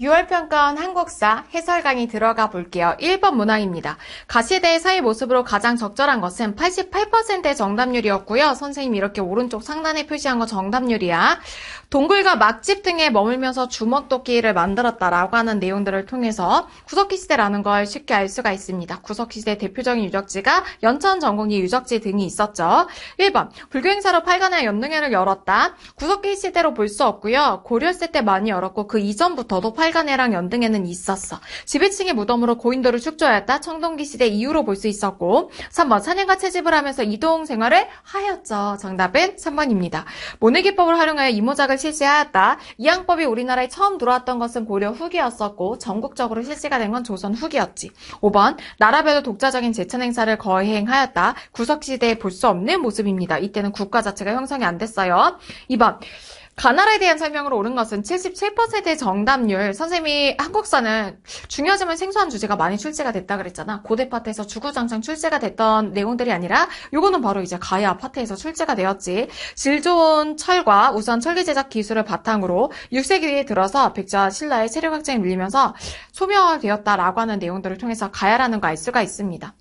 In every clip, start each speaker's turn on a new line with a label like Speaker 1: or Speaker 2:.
Speaker 1: 6월 평가원 한국사 해설 강의 들어가 볼게요. 1번 문항입니다. 가시대사의 모습으로 가장 적절한 것은 88%의 정답률이었고요. 선생님이 이렇게 오른쪽 상단에 표시한 거 정답률이야. 동굴과 막집 등에 머물면서 주먹도끼를 만들었다라고 하는 내용들을 통해서 구석기 시대라는 걸 쉽게 알 수가 있습니다. 구석기 시대 대표적인 유적지가 연천 전공리 유적지 등이 있었죠. 1번 불교 행사로 팔관의 연능회를 열었다. 구석기 시대로 볼 수 없고요. 고려시대 때 많이 열었고 그 이전부터도 팔 팔간해랑 연등에는 있었어. 지배층의 무덤으로 고인도를 축조하였다. 청동기 시대 이후로 볼 수 있었고 3번 사냥과 채집을 하면서 이동 생활을 하였죠. 정답은 3번입니다. 모내기법을 활용하여 이모작을 실시하였다. 이 항법이 우리나라에 처음 들어왔던 것은 고려 후기였었고 전국적으로 실시가 된 건 조선 후기였지. 5번 나라별로 독자적인 제천 행사를 거행하였다. 구석시대에 볼 수 없는 모습입니다. 이때는 국가 자체가 형성이 안 됐어요. 2번 가나라에 대한 설명으로 옳은 것은 77%의 정답률. 선생님이 한국사는 중요하지만 생소한 주제가 많이 출제가 됐다 그랬잖아. 고대 파트에서 주구장창 출제가 됐던 내용들이 아니라 요거는 바로 이제 가야 파트에서 출제가 되었지. 질 좋은 철과 우수한 철기 제작 기술을 바탕으로 6세기에 들어서 백자 신라의 세력 확장에 밀리면서 소멸되었다라고 하는 내용들을 통해서 가야라는 거 알 수가 있습니다.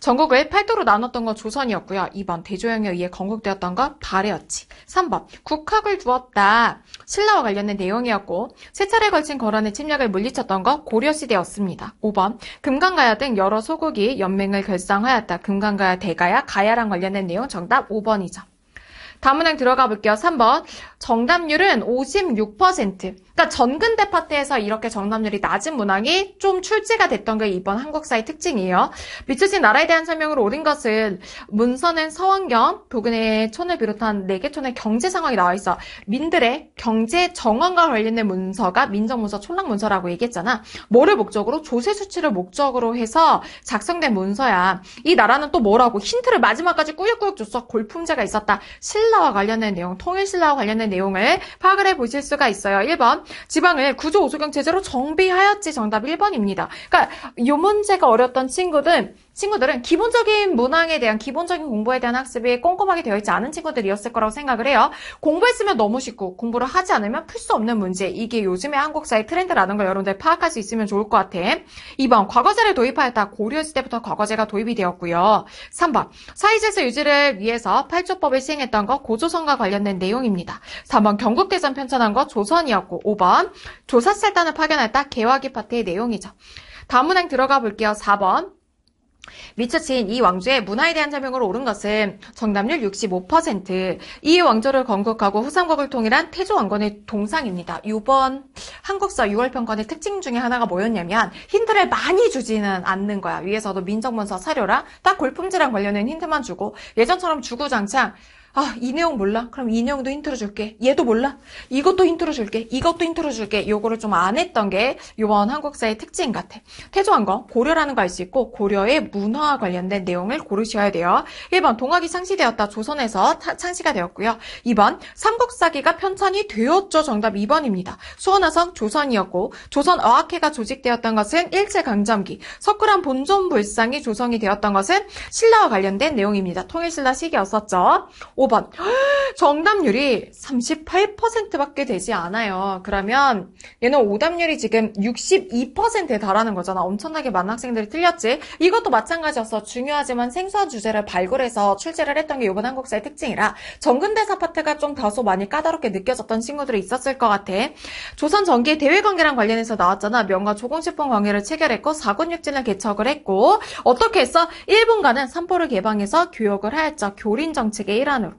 Speaker 1: 전국을 8도로 나눴던 건 조선이었고요. 2번 대조영에 의해 건국되었던 건 발해였지. 3번 국학을 두었다. 신라와 관련된 내용이었고 세 차례 걸친 거란의 침략을 물리쳤던 건 고려 시대였습니다. 5번 금강가야 등 여러 소국이 연맹을 결성하였다. 금강가야 대가야 가야랑 관련된 내용 정답 5번이죠. 다문항 음 들어가 볼게요. 3번 정답률은 56%. 그러니까 전근대 파트에서 이렇게 정답률이 낮은 문항이 좀 출제가 됐던 게 이번 한국사의 특징이에요. 미쳐진 나라에 대한 설명으로 옳은 것은 문서는 서원경, 도근의 촌을 비롯한 4개 촌의 경제 상황이 나와 있어. 민들의 경제 정황과 관련된 문서가 민정문서, 촌락문서라고 얘기했잖아. 뭐를 목적으로? 조세 수치를 목적으로 해서 작성된 문서야. 이 나라는 또 뭐라고? 힌트를 마지막까지 꾸역꾸역 줬어. 골품제가 있었다. 신라와 관련된 내용, 통일신라와 관련된 내용을 파악을 해보실 수가 있어요. 1번 지방을 구조 오소경체제로 정비하였지 정답 1번입니다. 그러니까 이 문제가 어렸던 친구들 친구들은 기본적인 문항에 대한 기본적인 공부에 대한 학습이 꼼꼼하게 되어 있지 않은 친구들이었을 거라고 생각을 해요. 공부했으면 너무 쉽고 공부를 하지 않으면 풀 수 없는 문제. 이게 요즘의 한국사의 트렌드라는 걸 여러분들 파악할 수 있으면 좋을 것 같아. 2번 과거제를 도입하였다. 고려시 대부터 과거제가 도입이 되었고요. 3번 사회질서 유지를 위해서 8조법을 시행했던 것 고조선과 관련된 내용입니다. 4번 경국대전 편찬한것 조선이었고 5번 조사철단을 파견했다 개화기 파트의 내용이죠. 다음 문항 들어가 볼게요. 4번 미처 지이 왕조의 문화에 대한 설명으로 오른 것은 정답률 65%, 이 왕조를 건국하고 후삼국을 통일한 태조왕건의 동상입니다. 6번 한국사 6월 평권의 특징 중에 하나가 뭐였냐면 힌트를 많이 주지는 않는 거야. 위에서도 민정문서 사료랑 딱골품질랑 관련된 힌트만 주고 예전처럼 주구장창 아, 이 내용 몰라? 그럼 이 내용도 힌트로 줄게. 얘도 몰라? 이것도 힌트로 줄게. 이것도 힌트로 줄게. 요거를 좀 안 했던 게 요번 한국사의 특징 같아. 태조한 거, 고려라는 거 알 수 있고, 고려의 문화와 관련된 내용을 고르셔야 돼요. 1번, 동학이 창시되었다. 조선에서 타, 창시가 되었고요. 2번, 삼국사기가 편찬이 되었죠. 정답 2번입니다. 수원화성 조선이었고, 조선어학회가 조직되었던 것은 일제강점기, 석굴암 본존불상이 조성이 되었던 것은 신라와 관련된 내용입니다. 통일신라 시기였었죠. 5번. 정답률이 38%밖에 되지 않아요. 그러면 얘는 오답률이 지금 62%에 달하는 거잖아. 엄청나게 많은 학생들이 틀렸지. 이것도 마찬가지였어. 중요하지만 생소한 주제를 발굴해서 출제를 했던 게 이번 한국사의 특징이라 정근대사 파트가 좀 다소 많이 까다롭게 느껴졌던 친구들이 있었을 것 같아. 조선 전기의 대외 관계랑 관련해서 나왔잖아. 명과 조공식품 관계를 체결했고 사군육진을 개척을 했고 어떻게 했어? 일본과는 삼포를 개방해서 교역을 하였죠. 교린 정책의 일환으로.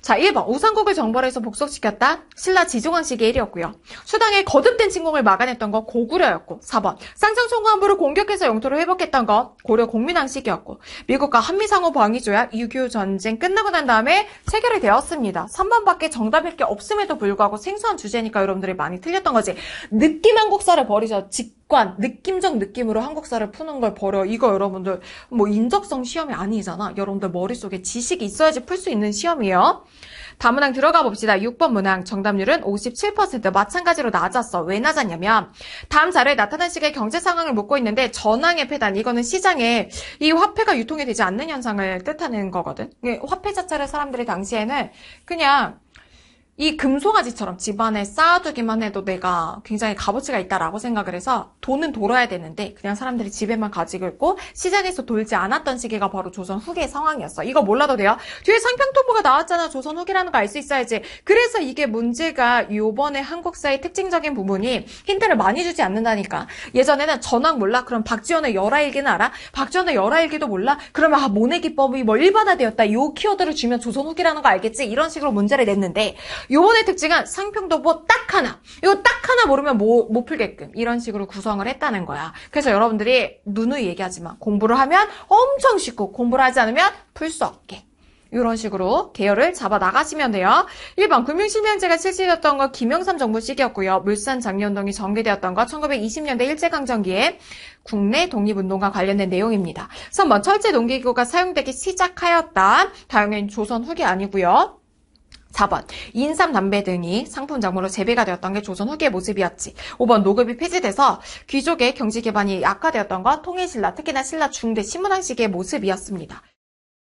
Speaker 1: 자, 1번 우상국을 정벌해서 복속시켰다. 신라 지중왕시기 1위였고요. 수당의 거듭된 침공을 막아냈던 건 고구려였고 4번 쌍성총관부를 공격해서 영토를 회복했던 건 고려 공민왕식이었고 미국과 한미상호 방위조약 6.25 전쟁 끝나고 난 다음에 체결이 되었습니다. 3번밖에 정답일 게 없음에도 불구하고 생소한 주제니까 여러분들이 많이 틀렸던 거지. 느낌한 국사를 버리죠직 직관, 느낌적 느낌으로 한국사를 푸는 걸 버려. 이거 여러분들 뭐 인적성 시험이 아니잖아. 여러분들 머릿속에 지식이 있어야지 풀 수 있는 시험이에요. 다문항 들어가 봅시다. 6번 문항 정답률은 57% 마찬가지로 낮았어. 왜 낮았냐면 다음 자료에 나타난 시기의 경제 상황을 묻고 있는데 전황의 폐단 이거는 시장에 이 화폐가 유통이 되지 않는 현상을 뜻하는 거거든. 예, 화폐 자체를 사람들이 당시에는 그냥 이금송아지처럼 집안에 쌓아두기만 해도 내가 굉장히 값어치가 있다라고 생각을 해서 돈은 돌아야 되는데 그냥 사람들이 집에만 가지고 있고 시장에서 돌지 않았던 시기가 바로 조선 후기의 상황이었어. 이거 몰라도 돼요? 뒤에 상평통보가 나왔잖아. 조선 후기라는 거 알 수 있어야지. 그래서 이게 문제가 요번에 한국사의 특징적인 부분이 힌트를 많이 주지 않는다니까. 예전에는 전학 몰라? 그럼 박지원의 열하일기는 알아? 박지원의 열하일기도 몰라? 그러면 아, 모내기법이 뭐 일반화되었다. 요 키워드를 주면 조선 후기라는 거 알겠지? 이런 식으로 문제를 냈는데 요번의 특징은 상평도보 딱 하나. 이거 딱 하나 모르면 뭐, 못 풀게끔 이런 식으로 구성을 했다는 거야. 그래서 여러분들이 누누이 얘기하지만 공부를 하면 엄청 쉽고 공부를 하지 않으면 풀 수 없게. 이런 식으로 계열을 잡아 나가시면 돼요. 1번 금융실명제가 실시되었던 건 김영삼 정부 시기였고요. 물산 장려운동이 전개되었던 건 1920년대 일제강점기에 국내 독립운동과 관련된 내용입니다. 3번 철제 농기구가 사용되기 시작하였다. 당연히 조선 후기 아니고요. 4번 인삼, 담배 등이 상품장으로 재배가 되었던 게 조선 후기의 모습이었지. 5번 노급이 폐지돼서 귀족의 경제 기반이 악화되었던 건 통일신라, 특히나 신라 중대 신문왕식의 모습이었습니다.